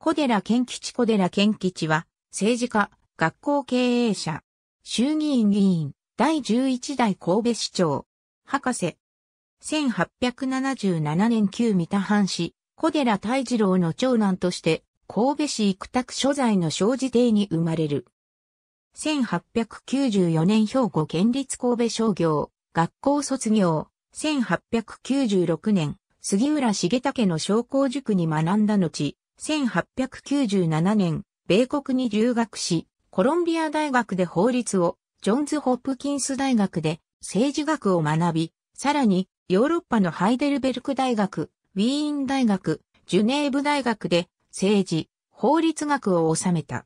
小寺健吉小寺健吉は、政治家、学校経営者、衆議院議員、第11代神戸市長、博士。1877年旧三田藩市、小寺泰次郎の長男として、神戸市生田区所在の小児邸に生まれる。1894年兵庫県立神戸商業、学校卒業。1896年、杉浦重武の商工塾に学んだ後、1897年、米国に留学し、コロンビア大学で法律を、ジョンズ・ホップキンス大学で政治学を学び、さらにヨーロッパのハイデルベルク大学、ウィーン大学、ジュネーブ大学で政治、法律学を収めた。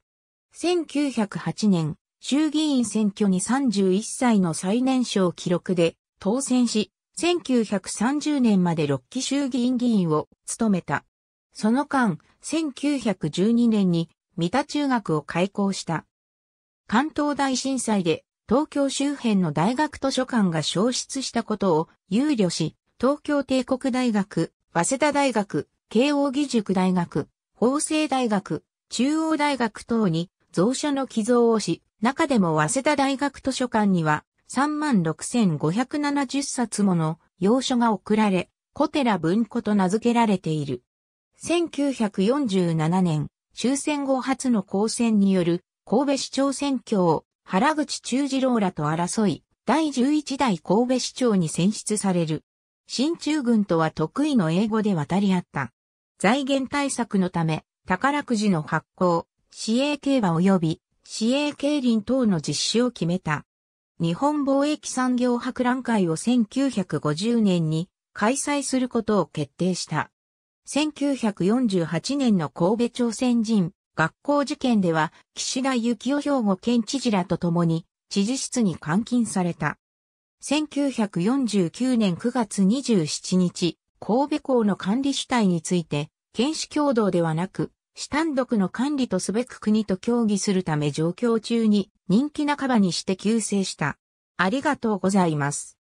1908年、衆議院選挙に31歳の最年少記録で当選し、1930年まで6期衆議院議員を務めた。その間、1912年に三田中学を開校した。関東大震災で東京周辺の大学図書館が消失したことを憂慮し、東京帝国大学、早稲田大学、慶応義塾大学、法政大学、中央大学等に蔵書の寄贈をし、中でも早稲田大学図書館には36,570冊もの洋書が送られ、小寺文庫と名付けられている。1947年、終戦後初の公選による神戸市長選挙を原口中次郎らと争い、第11代神戸市長に選出される。新中軍とは得意の英語で渡り合った。財源対策のため、宝くじの発行、市営競馬及び市営競輪等の実施を決めた。日本貿易産業博覧会を1950年に開催することを決定した。1948年の神戸朝鮮人学校事件では、岸田幸雄兵庫県知事らと共に、知事室に監禁された。1949年9月27日、神戸港の管理主体について、県市共同ではなく、市単独の管理とすべく国と協議するため状況中に人気半ばにして救世した。ありがとうございます。